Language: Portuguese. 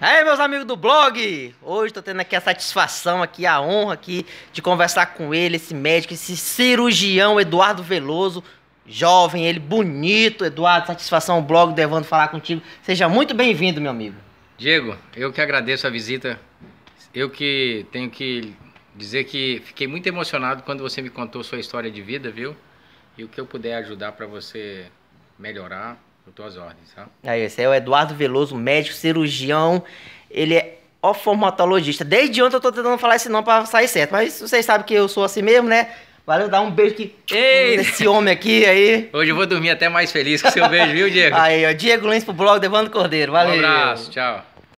Aí, meus amigos do blog! Hoje tô tendo aqui a satisfação, aqui a honra aqui de conversar com ele, esse médico, esse cirurgião Eduardo Veloso, jovem, ele bonito, Eduardo, satisfação, o blog devando falar contigo. Seja muito bem-vindo, meu amigo. Diego, eu que agradeço a visita. Eu que tenho que dizer que fiquei muito emocionado quando você me contou sua história de vida, viu? E o que eu puder ajudar para você melhorar, com tuas ordens, tá? Aí, esse é o Eduardo Veloso, médico, cirurgião. Ele é oftalmologista. Desde ontem eu tô tentando falar esse nome pra sair certo, mas vocês sabem que eu sou assim mesmo, né? Valeu, dá um beijo que esse homem aqui aí. Hoje eu vou dormir até mais feliz com seu beijo, viu, Diego? aí, ó, Diego Luiz pro blog Devando Cordeiro. Valeu. Um abraço, tchau.